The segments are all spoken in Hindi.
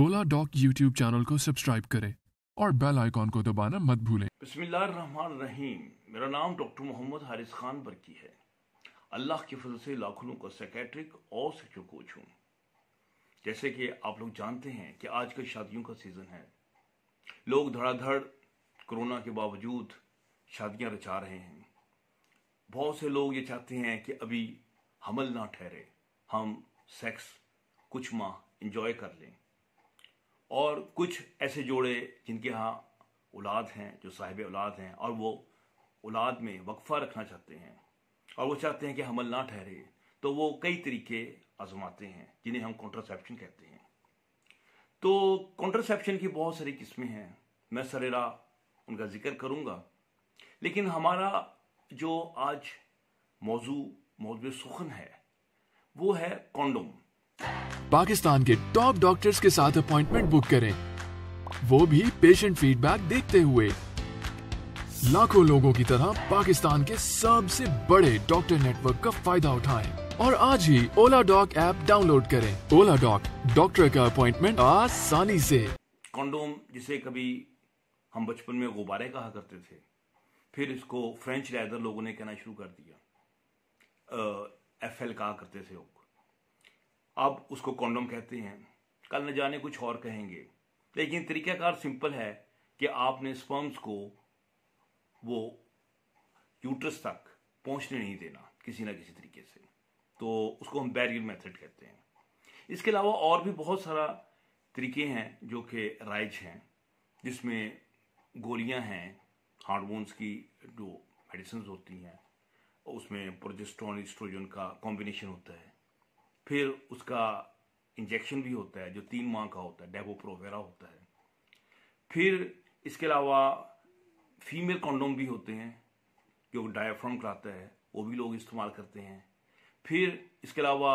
ओला डॉक यूट्यूब चैनल को सब्सक्राइब करें और बेल आइकॉन को दबाना मत भूलें रहीम मेरा नाम डॉक्टर मोहम्मद हारिस खान बरकी है अल्लाह के फजल से लाखों का सेक्रेटरिक और सेक्टर कोच हूँ जैसे कि आप लोग जानते हैं कि कल शादियों का सीज़न है लोग धड़ाधड़ कोरोना के बावजूद शादियां रचा रहे हैं बहुत से लोग ये चाहते हैं कि अभी हमल ना ठहरे हम सेक्स कुछ माह इंजॉय कर लें और कुछ ऐसे जोड़े जिनके यहाँ औलाद हैं जो साहिब औलाद हैं और वो औलाद में वक्फा रखना चाहते हैं और वो चाहते हैं कि हमल ना ठहरे तो वो कई तरीके आजमाते हैं जिन्हें हम कॉन्ट्रासेप्शन कहते हैं तो कॉन्ट्रासेप्शन की बहुत सारी किस्में हैं मैं सरेरा उनका जिक्र करूंगा लेकिन हमारा जो आज मौजू मौजू सुखन है वो है कॉन्डोम पाकिस्तान के टॉप डॉक्टर्स के साथ अपॉइंटमेंट बुक करें वो भी पेशेंट फीडबैक देखते हुए लाखों लोगों की तरह पाकिस्तान के सबसे बड़े डॉक्टर नेटवर्क का फायदा उठाएं और आज ही ओला डॉक ऐप डाउनलोड करें ओला डॉक डॉक्टर का अपॉइंटमेंट आसानी से कॉन्डोम जिसे कभी हम बचपन में गुब्बारे कहा करते थे फिर इसको फ्रेंच लेदर लोगों ने कहना शुरू कर दिया एफ एल कहा करते थे अब उसको कॉन्डम कहते हैं कल न जाने कुछ और कहेंगे लेकिन तरीकाकार सिंपल है कि आपने स्पर्म्स को वो यूट्रस तक पहुंचने नहीं देना किसी ना किसी तरीके से तो उसको हम बैरियर मेथड कहते हैं इसके अलावा और भी बहुत सारा तरीके हैं जो कि राइज हैं जिसमें गोलियां हैं हार्मोन्स की जो मेडिसन्स होती हैं उसमें प्रोजेस्ट्रॉन स्ट्रोजन का कॉम्बिनेशन होता है फिर उसका इंजेक्शन भी होता है जो तीन माह का होता है डेबोप्रोवेरा होता है फिर इसके अलावा फीमेल कॉन्डोम भी होते हैं जो डायाफ्राम कराता है वो भी लोग इस्तेमाल करते हैं फिर इसके अलावा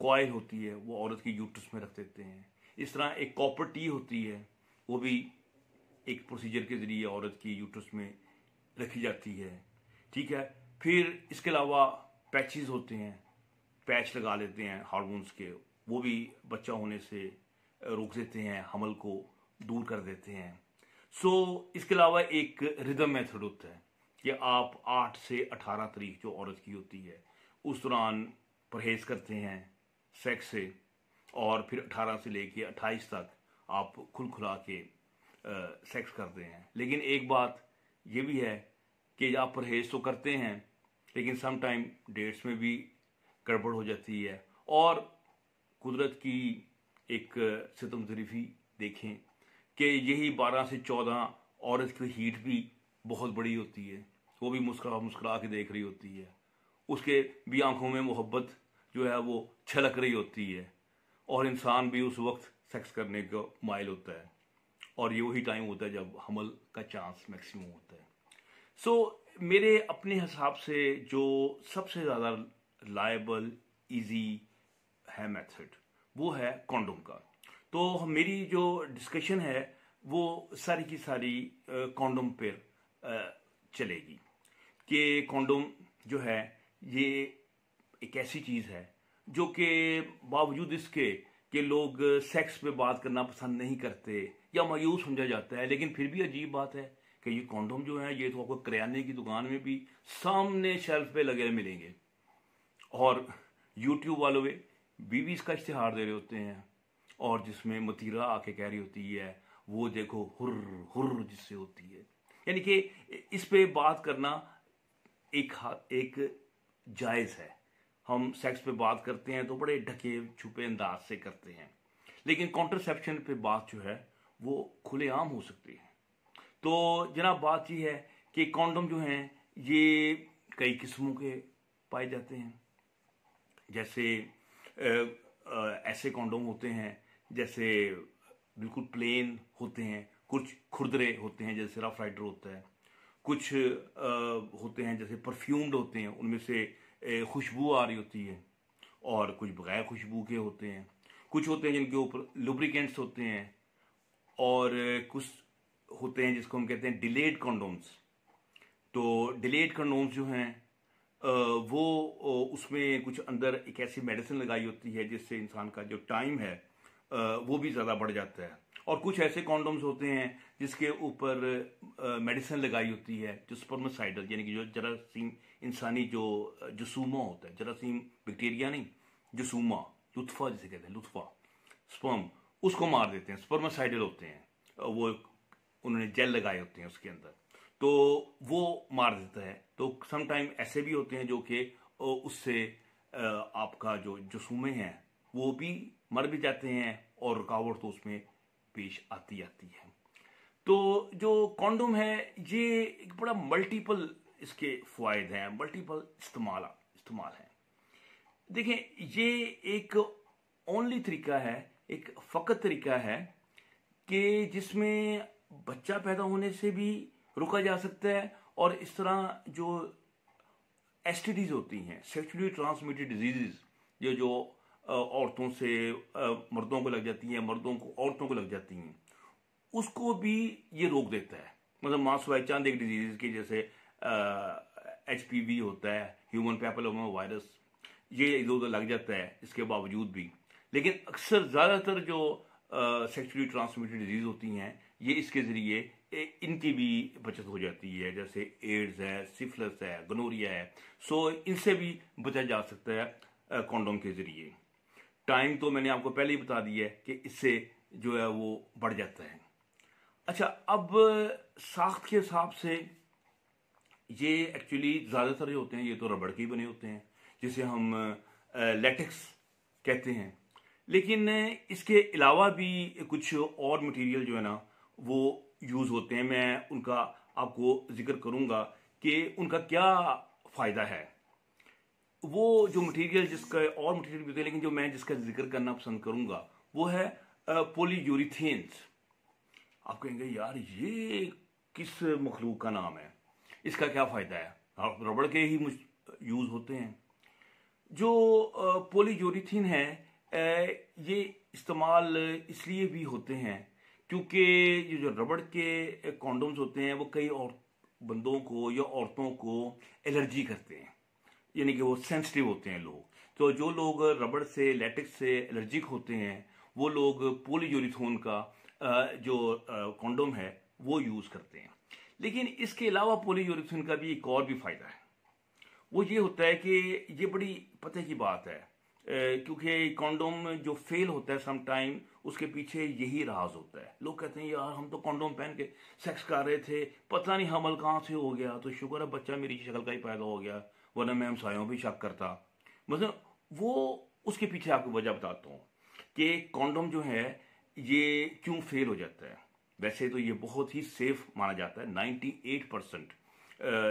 कॉयल होती है वो औरत की यूट्रस में रख देते हैं इस तरह एक कॉपर टी होती है वो भी एक प्रोसीजर के ज़रिए औरत की यूट्रस में रखी जाती है ठीक है फिर इसके अलावा पैचेस होते हैं पैच लगा लेते हैं हारमोन्स के वो भी बच्चा होने से रोक देते हैं हमल को दूर कर देते हैं सो so, इसके अलावा एक रिदम मेथड होता है कि आप 8 से 18 तारीख जो औरत की होती है उस दौरान परहेज करते हैं सेक्स से और फिर 18 से लेके 28 तक आप खुल खुला के आ, सेक्स करते हैं लेकिन एक बात ये भी है कि आप परहेज तो करते हैं लेकिन समटाइम डेट्स में भी गड़बड़ हो जाती है और कुदरत की एक सितम जरीफी देखें कि यही बारह से चौदह औरत की हीट भी बहुत बड़ी होती है वो भी मुस्कुरा मुस्करा के देख रही होती है उसके भी आंखों में मोहब्बत जो है वो छलक रही होती है और इंसान भी उस वक्त सेक्स करने का माइल होता है और ये वही टाइम होता है जब हमल का चांस मैक्सिमम होता है सो so, मेरे अपने हिसाब से जो सबसे ज़्यादा लाइबल इजी है मेथड वो है कॉन्डोम का तो मेरी जो डिस्कशन है वो सारी की सारी कॉन्डोम पर चलेगी कि कॉन्डोम जो है ये एक ऐसी चीज़ है जो कि बावजूद इसके कि लोग सेक्स पे बात करना पसंद नहीं करते या मायूस समझा जाता है लेकिन फिर भी अजीब बात है कि ये कॉन्डोम जो है ये तो आपको करियाने की दुकान में भी सामने शेल्फ पे लगे मिलेंगे और यूट्यूब वालों वे बीवीज का इश्तिहार दे रहे होते हैं और जिसमें मतीरा आके कह रही होती है वो देखो हुर हुर जिससे होती है यानी कि इस पे बात करना एक एक जायज़ है हम सेक्स पे बात करते हैं तो बड़े ढके छुपे अंदाज से करते हैं लेकिन कॉन्ट्रसेप्शन पे बात जो है वो खुलेआम हो सकती है तो जनाब बात यह है कि कॉन्डम जो हैं ये कई किस्मों के पाए जाते हैं जैसे ऐसे कॉन्डोम होते हैं जैसे बिल्कुल प्लेन होते हैं कुछ खुरदरे होते हैं जैसे रफ राइडर होता है कुछ आ, होते हैं जैसे परफ्यूम्ड होते हैं उनमें से खुशबू आ रही होती है और कुछ बगैर खुशबू के होते हैं कुछ होते हैं जिनके ऊपर लुब्रिकेंट्स होते हैं और कुछ होते हैं जिसको हम कहते हैं डिलेड कॉन्डोम्स तो डिलेड कॉन्डोम्स जो हैं वो उसमें कुछ अंदर एक ऐसी मेडिसिन लगाई होती है जिससे इंसान का जो टाइम है वो भी ज़्यादा बढ़ जाता है और कुछ ऐसे कॉन्डोम्स होते हैं जिसके ऊपर मेडिसिन लगाई होती है जो स्पर्मसाइडल यानी कि जो जरासीम इंसानी जो जसूमा होता है जरासीम बैक्टीरिया नहीं जसूमा लुत्फा जिसे कहते हैं लुत्फा स्पर्म उसको मार देते हैं स्पर्मसाइडल होते हैं वो उन्होंने जेल लगाए होते हैं उसके अंदर तो वो मार देता है तो समटाइम ऐसे भी होते हैं जो कि उससे आपका जो जसूमे हैं वो भी मर भी जाते हैं और रुकावट तो उसमें पेश आती आती है तो जो कॉन्डोम है ये एक बड़ा मल्टीपल इसके फायदे हैं मल्टीपल इस्तेमाल इस्तेमाल हैं देखें ये एक ओनली तरीका है एक फ़कत तरीका है कि जिसमें बच्चा पैदा होने से भी रुका जा सकता है और इस तरह जो एस होती हैं सेक्चुअली ट्रांसमिटेड डिजीज़ ये जो औरतों से मर्दों को लग जाती हैं मर्दों को औरतों को लग जाती हैं उसको भी ये रोक देता है मतलब मांस चांद एक डिजीज के जैसे एच होता है ह्यूमन पैपलोमा वायरस ये इधर उधर लग जाता है इसके बावजूद भी लेकिन अक्सर ज़्यादातर जो सेक्चुअली ट्रांसमिटेड डिजीज़ होती हैं ये इसके ज़रिए इनकी भी बचत हो जाती है जैसे एड्स है सिफलस है गनोरिया है सो इनसे भी बचा जा सकता है कॉन्डोम के ज़रिए टाइम तो मैंने आपको पहले ही बता दिया है कि इससे जो है वो बढ़ जाता है अच्छा अब साख्त के हिसाब से ये एक्चुअली ज़्यादातर जो होते हैं ये तो रबड़ के ही बने होते हैं जिसे हम लेटेक्स कहते हैं लेकिन इसके अलावा भी कुछ और मटेरियल जो है ना वो यूज़ होते हैं मैं उनका आपको जिक्र करूंगा कि उनका क्या फ़ायदा है वो जो मटेरियल जिसका और मटेरियल भी होते हैं लेकिन जो मैं जिसका जिक्र करना पसंद करूंगा वो है पोलीयूरिथेन्स आप कहेंगे यार ये किस मखलूक का नाम है इसका क्या फ़ायदा है हाँ, रबड़ के ही यूज़ होते हैं जो पोलीयूरिथीन है ये इस्तेमाल इसलिए भी होते हैं क्योंकि ये जो रबड़ के कॉन्डम्स होते हैं वो कई और बंदों को या औरतों को एलर्जी करते हैं यानी कि वो सेंसिटिव होते हैं लोग तो जो लोग रबड़ से लेटेक्स से एलर्जिक होते हैं वो लोग पोली का जो कॉन्डोम है वो यूज़ करते हैं लेकिन इसके अलावा पोली का भी एक और भी फायदा है वो ये होता है कि ये बड़ी पते की बात है क्योंकि कॉन्डोम जो फेल होता है समटाइम उसके पीछे यही राज होता है लोग कहते हैं यार हम तो कॉन्डोम पहन के सेक्स कर रहे थे पता नहीं हमल कहाँ से हो गया तो शुक्र है बच्चा मेरी शक्ल का ही पैदा हो गया वरना मैं हमसायों भी शक करता मतलब वो उसके पीछे आपको वजह बताता हूँ कि कॉन्डोम जो है ये क्यों फेल हो जाता है वैसे तो ये बहुत ही सेफ माना जाता है नाइन्टी परसेंट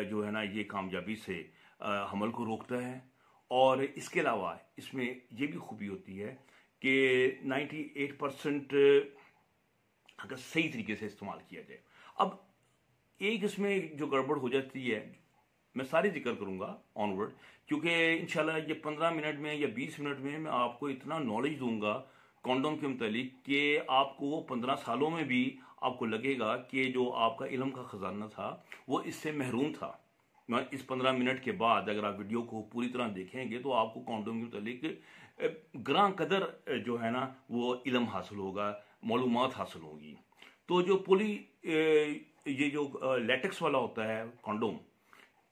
जो है ना ये कामयाबी से हमल को रोकता है और इसके अलावा इसमें यह भी खूबी होती है कि 98 परसेंट अगर सही तरीके से इस्तेमाल किया जाए अब एक इसमें जो गड़बड़ हो जाती है मैं सारी जिक्र करूंगा ऑनवर्ड क्योंकि इंशाल्लाह ये 15 मिनट में या 20 मिनट में मैं आपको इतना नॉलेज दूंगा कॉन्डोम के मतलब कि आपको वो पंद्रह सालों में भी आपको लगेगा कि जो आपका इलम का ख़जाना था वो इससे महरूम था इस पंद्रह मिनट के बाद अगर आप वीडियो को पूरी तरह देखेंगे तो आपको कॉन्डोम के मतलब ग्रां कदर जो है ना वो इलम हासिल होगा मालूम हासिल होगी तो जो पोली ये जो लेटेक्स वाला होता है कॉन्डोम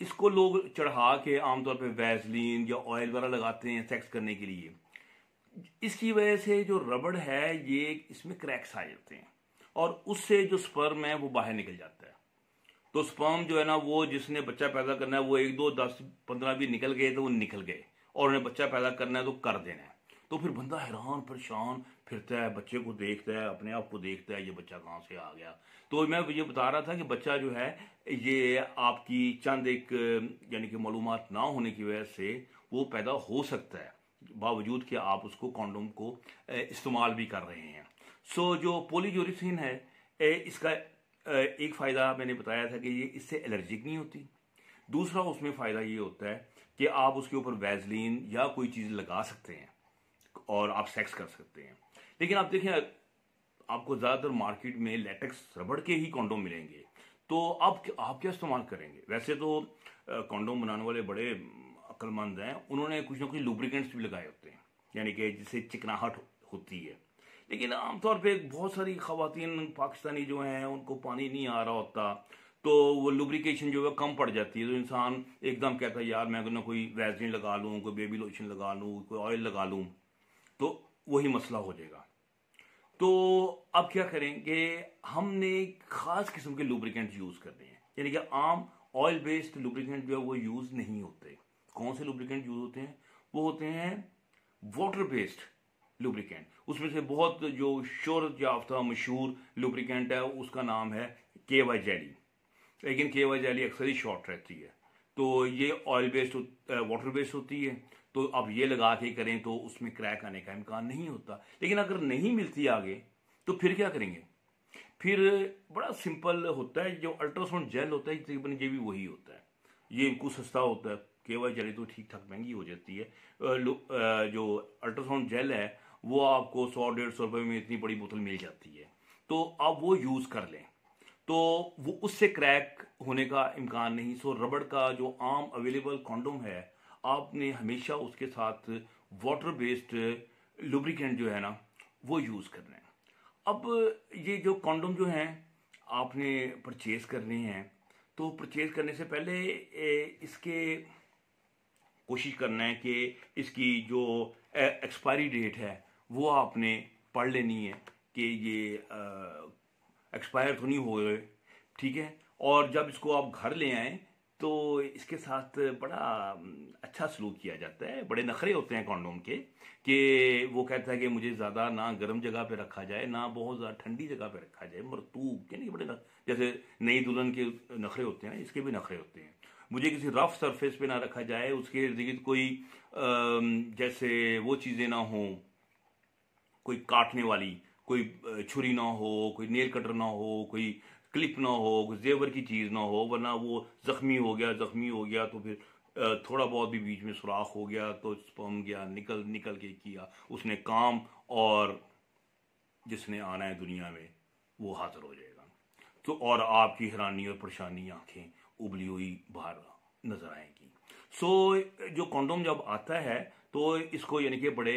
इसको लोग चढ़ा के आमतौर पे वैसलीन या ऑयल वगैरह लगाते हैं सेक्स करने के लिए इसकी वजह से जो रबड़ है ये इसमें क्रैक्स आ जाते हैं और उससे जो स्पर्म है वो बाहर निकल जाता है तो स्पर्म जो है ना वो जिसने बच्चा पैदा करना है वो एक दो दस पंद्रह भी निकल गए तो वो निकल गए और उन्हें बच्चा पैदा करना है तो कर देना है तो फिर बंदा हैरान परेशान फिरता है बच्चे को देखता है अपने आप को देखता है ये बच्चा कहाँ से आ गया तो मैं ये बता रहा था कि बच्चा जो है ये आपकी चंद एक यानी कि मालूम ना होने की वजह से वो पैदा हो सकता है बावजूद कि आप उसको कॉन्डोम को इस्तेमाल भी कर रहे हैं सो जो पोलीजोरिसिन है इसका एक फ़ायदा मैंने बताया था कि ये इससे एलर्जिक नहीं होती दूसरा उसमें फ़ायदा ये होता है कि आप उसके ऊपर वैजलिन या कोई चीज़ लगा सकते हैं और आप सेक्स कर सकते हैं लेकिन आप देखें आपको ज़्यादातर मार्केट में लेटेक्स रबड़ के ही कॉन्डोम मिलेंगे तो आप आप क्या इस्तेमाल करेंगे वैसे तो कॉन्डोम बनाने वाले बड़े अक्लमंद हैं उन्होंने कुछ ना कुछ लुब्रिकेंट्स भी लगाए होते हैं यानी कि जिससे चिकनाहट होती है लेकिन आमतौर पे बहुत सारी खातन पाकिस्तानी जो हैं उनको पानी नहीं आ रहा होता तो वो लुब्रिकेशन जो है कम पड़ जाती है तो इंसान एकदम कहता है यार मैं तो ना कोई वैक्सीन लगा लूँ कोई बेबी लोशन लगा लूँ कोई ऑयल लगा लूँ तो वही मसला हो जाएगा तो अब क्या करें कि हमने खास किस्म के लुब्रिकेंट यूज़ करने हैं यानी कि आम ऑयल बेस्ड लुब्रिकेंट जो है वो यूज़ नहीं होते कौन से लुब्रिकेंट यूज़ होते हैं वो होते हैं वाटर बेस्ड लुब्रिकेंट उसमें से बहुत जो शोर याफ्ता मशहूर लुब्रिकेंट है उसका नाम है के वाई जैली लेकिन के वाई जैली अक्सर ही शॉर्ट रहती है तो ये ऑयल बेस्ड वाटर बेस्ड होती है तो अब ये लगा के करें तो उसमें क्रैक आने का इम्कान नहीं होता लेकिन अगर नहीं मिलती आगे तो फिर क्या करेंगे फिर बड़ा सिंपल होता है जो अल्ट्रासाउंड जेल होता है तकरीबन ये भी वही होता है ये कुछ सस्ता होता है के वाई जेल तो ठीक ठाक महंगी हो जाती है जो अल्ट्रासाउंड जेल है वो आपको सौ डेढ़ सौ रुपये में इतनी बड़ी बोतल मिल जाती है तो आप वो यूज़ कर लें तो वो उससे क्रैक होने का इम्कान नहीं सो रबड़ का जो आम अवेलेबल कॉन्डोम है आपने हमेशा उसके साथ वाटर बेस्ड लुब्रिकेंट जो है ना वो यूज़ करना है अब ये जो कॉन्डोम जो हैं आपने परचेज़ करने हैं तो परचेज़ करने से पहले इसके कोशिश करना है कि इसकी जो एक्सपायरी डेट है वो आपने पढ़ लेनी है कि ये एक्सपायर तो नहीं हो गए ठीक है और जब इसको आप घर ले आए तो इसके साथ बड़ा अच्छा सलूक किया जाता है बड़े नखरे होते हैं कॉन्डोम के कि वो कहता है कि मुझे ज़्यादा ना गर्म जगह पे रखा जाए ना बहुत ज़्यादा ठंडी जगह पे रखा जाए मरतूब यानी बड़े जैसे नई दुल्हन के नखरे होते हैं इसके भी नखरे होते हैं मुझे किसी रफ सरफेस पे ना रखा जाए उसके इर्द गिर्द कोई जैसे वो चीज़ें ना हों कोई काटने वाली कोई छुरी ना हो कोई नेल कटर ना हो कोई क्लिप ना हो कोई जेवर की चीज़ ना हो वरना वो ज़ख्मी हो गया ज़ख्मी हो गया तो फिर थोड़ा बहुत भी बीच में सुराख हो गया तो स्पम गया निकल निकल के किया उसने काम और जिसने आना है दुनिया में वो हाजिर हो जाएगा तो और आपकी हैरानी और परेशानी आंखें उबली हुई बाहर नजर आएंगी सो जो कॉन्डोम जब आता है तो इसको यानी कि बड़े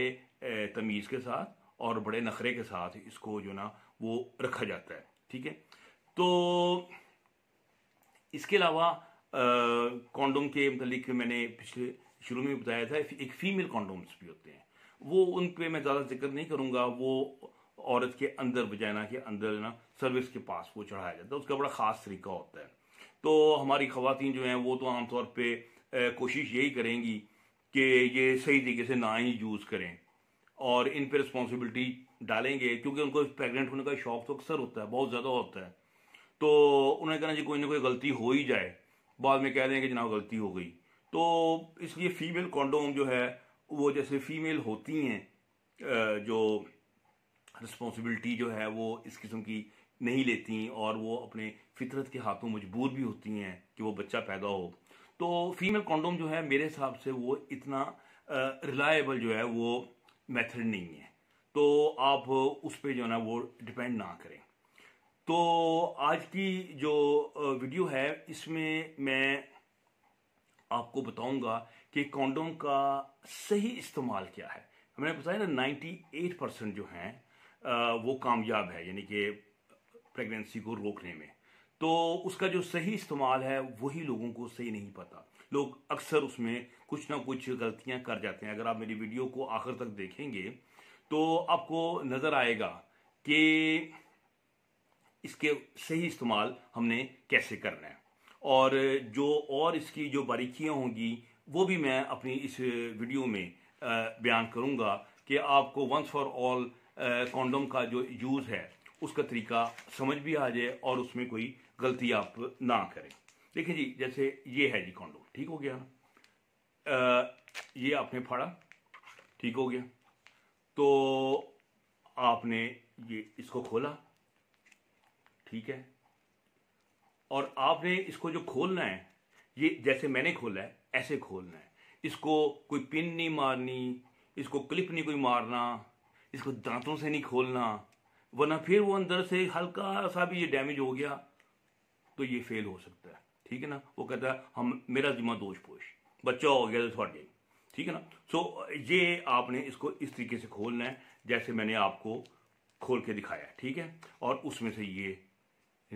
तमीज़ के साथ और बड़े नखरे के साथ इसको जो ना वो रखा जाता है ठीक है तो इसके अलावा कॉन्डोम के मतलब मैंने पिछले शुरू में बताया था एक फीमेल कॉन्डोम्स भी होते हैं वो उन पर मैं ज़्यादा जिक्र नहीं करूँगा वो औरत के अंदर बजाना के अंदर ना सर्विस के पास वो चढ़ाया जाता है उसका बड़ा ख़ास तरीका होता है तो हमारी खातन जो हैं वो तो आमतौर पर कोशिश यही करेंगी कि ये सही तरीके से ना ही यूज़ करें और इन पर रिस्पॉन्सिबिलिटी डालेंगे क्योंकि उनको प्रेगनेंट होने का शौक तो अक्सर होता है बहुत ज़्यादा होता है तो उन्हें कहना जी कोई ना कोई गलती हो ही जाए बाद में कह दें कि जनाब गलती हो गई तो इसलिए फीमेल कॉन्डोम जो है वो जैसे फीमेल होती हैं जो रिस्पॉन्सिबिलिटी जो है वो इस किस्म की नहीं लेती और वो अपने फितरत के हाथों मजबूर भी होती हैं कि वो बच्चा पैदा हो तो फीमेल कॉन्डोम जो है मेरे हिसाब से वो इतना रिलायबल जो है वो मेथड नहीं है तो आप उस पर जो है ना वो डिपेंड ना करें तो आज की जो वीडियो है इसमें मैं आपको बताऊंगा कि कॉन्डोम का सही इस्तेमाल क्या है हमने बताया ना 98 परसेंट जो हैं वो कामयाब है यानी कि प्रेगनेंसी को रोकने में तो उसका जो सही इस्तेमाल है वही लोगों को सही नहीं पता लोग अक्सर उसमें कुछ ना कुछ गलतियां कर जाते हैं अगर आप मेरी वीडियो को आखिर तक देखेंगे तो आपको नज़र आएगा कि इसके सही इस्तेमाल हमने कैसे करना है और जो और इसकी जो बारीकियां होंगी वो भी मैं अपनी इस वीडियो में बयान करूंगा कि आपको वंस फॉर ऑल कॉन्डम का जो यूज़ है उसका तरीका समझ भी आ जाए और उसमें कोई गलती आप ना करें देखिए जी जैसे ये है जी कॉन्डोम ठीक हो गया आ, ये आपने फाड़ा ठीक हो गया तो आपने ये इसको खोला ठीक है और आपने इसको जो खोलना है ये जैसे मैंने खोला है ऐसे खोलना है इसको कोई पिन नहीं मारनी इसको क्लिप नहीं कोई मारना इसको दांतों से नहीं खोलना वरना फिर वो अंदर से हल्का सा भी ये डैमेज हो गया तो ये फेल हो सकता है ना वो कहता है हम मेरा जिम्मा दोष पोष बच्चा हो गया तो थोड़े ठीक है ना सो so, ये आपने इसको इस तरीके से खोलना है जैसे मैंने आपको खोल के दिखाया ठीक है और उसमें से ये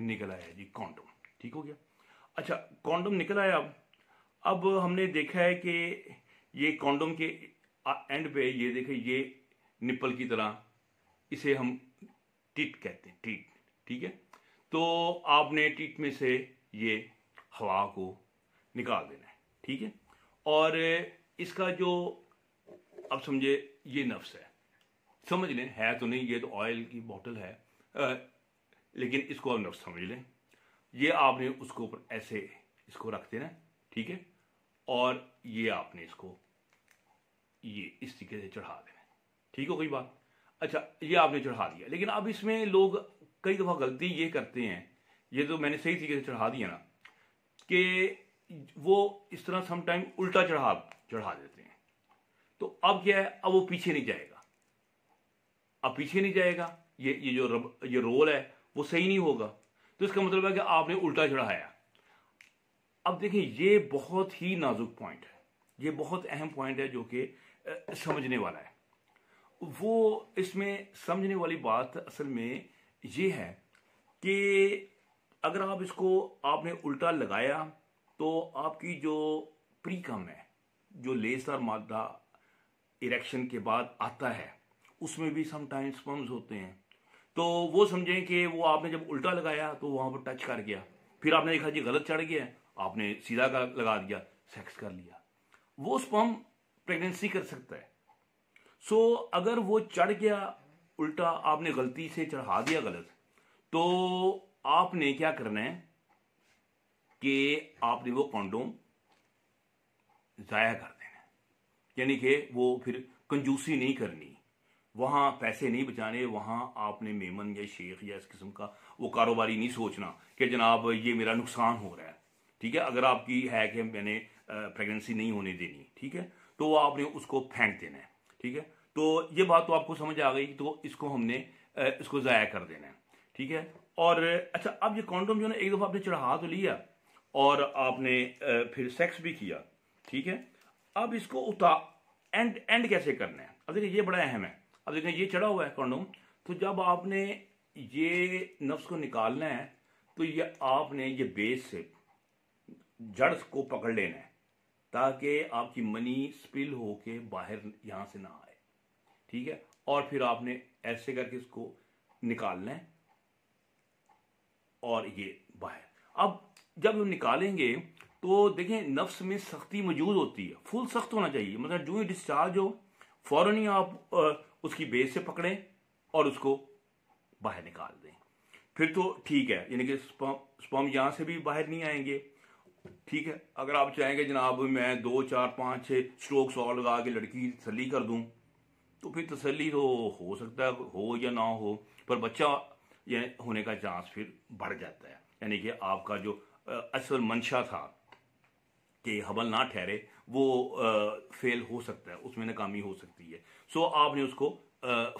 निकल आया जी कॉन्डम ठीक हो गया अच्छा कॉन्डम निकल आया अब अब हमने देखा है कि ये कॉन्डम के एंड पे ये देखे ये निप्पल की तरह इसे हम टिट कहते हैं टिट ठीक है तो आपने टिट में से ये हवा को निकाल देना है ठीक है और इसका जो अब समझे ये नफ्स है समझ लें है तो नहीं ये तो ऑयल की बोतल है आ, लेकिन इसको आप नफ्स समझ लें ये आपने उसको ऊपर ऐसे इसको रख देना ठीक है और ये आपने इसको ये इस तरीके से चढ़ा देना ठीक हो गई बात अच्छा ये आपने चढ़ा दिया लेकिन अब इसमें लोग कई दफ़ा गलती ये करते हैं ये तो मैंने सही तरीके से चढ़ा दिया ना कि वो इस तरह समटाइम उल्टा चढ़ा चढ़ा देते हैं तो अब क्या है अब वो पीछे नहीं जाएगा अब पीछे नहीं जाएगा ये ये जो रब, ये रोल है वो सही नहीं होगा तो इसका मतलब है कि आपने उल्टा चढ़ाया अब देखिए ये बहुत ही नाजुक पॉइंट है ये बहुत अहम पॉइंट है जो कि समझने वाला है वो इसमें समझने वाली बात असल में ये है कि अगर आप इसको आपने उल्टा लगाया तो आपकी जो प्रीकम है जो लेसर मादा इरेक्शन के बाद आता है उसमें भी समटाइम्स स्पम्स होते हैं तो वो समझें कि वो आपने जब उल्टा लगाया तो वहां पर टच कर गया फिर आपने देखा जी गलत चढ़ गया आपने सीधा का लगा दिया सेक्स कर लिया वो स्पम प्रेगनेंसी कर सकता है सो so, अगर वो चढ़ गया उल्टा आपने गलती से चढ़ा दिया गलत तो आपने क्या करना है कि आपने वो कॉन्डोम ज़ाया कर देना यानी कि वो फिर कंजूसी नहीं करनी वहां पैसे नहीं बचाने वहां आपने मेमन या शेख या इस किस्म का वो कारोबारी नहीं सोचना कि जनाब ये मेरा नुकसान हो रहा है ठीक है अगर आपकी है कि मैंने प्रेगनेंसी नहीं होने देनी ठीक है तो आपने उसको फेंक देना है ठीक है तो ये बात तो आपको समझ आ गई तो इसको हमने इसको ज़ाया कर देना है ठीक है और अच्छा अब ये कॉन्डोम जो है एक दफा आपने चढ़ा तो लिया और आपने फिर सेक्स भी किया ठीक है अब इसको उतार एंड एंड कैसे करना है अब देखिए ये बड़ा अहम है अब देखिए ये चढ़ा हुआ है कॉन्डोम तो जब आपने ये नफ्स को निकालना है तो ये आपने ये बेस से जड़ को पकड़ लेना है ताकि आपकी मनी स्पिल होके बाहर यहां से ना आए ठीक है और फिर आपने ऐसे करके इसको निकालना है और ये बाहर अब जब हम निकालेंगे तो देखें नफ्स में सख्ती मौजूद होती है फुल सख्त होना चाहिए मतलब जो ही डिस्चार्ज हो फौरन ही आप उसकी बेस से पकड़ें और उसको बाहर निकाल दें फिर तो ठीक है यानी कि स्पम यहाँ से भी बाहर नहीं आएंगे ठीक है अगर आप चाहेंगे जनाब मैं दो चार पाँच छः स्ट्रोक्स और लगा के लड़की तसली कर दूँ तो फिर तसली तो हो सकता है हो या ना हो पर बच्चा यह होने का चांस फिर बढ़ जाता है यानी कि आपका जो असल मंशा था कि हबल ना ठहरे वो फेल हो सकता है उसमें नाकामी हो सकती है सो आपने उसको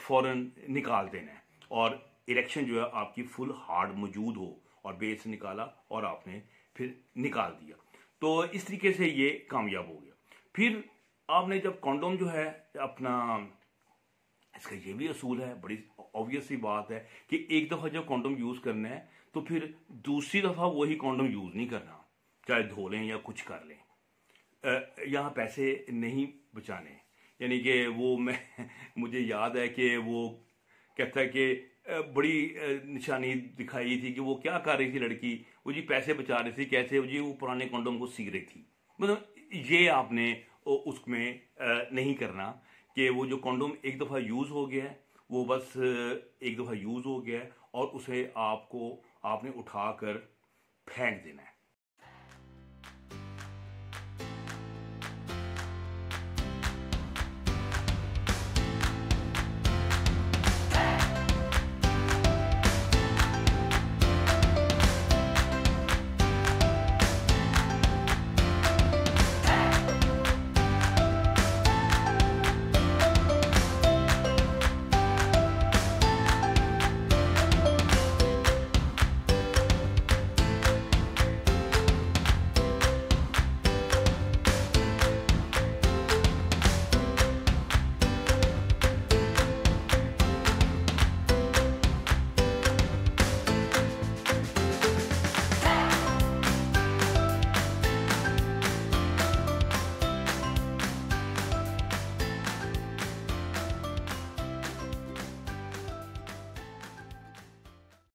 फौरन निकाल देना है और इलेक्शन जो है आपकी फुल हार्ड मौजूद हो और बेस निकाला और आपने फिर निकाल दिया तो इस तरीके से ये कामयाब हो गया फिर आपने जब कॉन्डोम जो है अपना इसका ये भी असूल है बड़ी ऑब्वियस सी बात है कि एक दफ़ा जब कॉन्डम यूज़ करना है तो फिर दूसरी दफ़ा वही कॉन्डम यूज़ नहीं करना चाहे धो लें या कुछ कर लें यहाँ पैसे नहीं बचाने यानी कि वो मैं मुझे याद है कि वो कहता है कि बड़ी निशानी दिखाई थी कि वो क्या कर रही थी लड़की वो जी पैसे बचा रही थी कैसे वो जी वो पुराने कॉन्डम को सीख रही थी मतलब ये आपने उसमें नहीं करना कि वो जो कॉन्डोम एक दफ़ा यूज़ हो गया है वो बस एक दफ़ा यूज़ हो गया है और उसे आपको आपने उठाकर फेंक देना है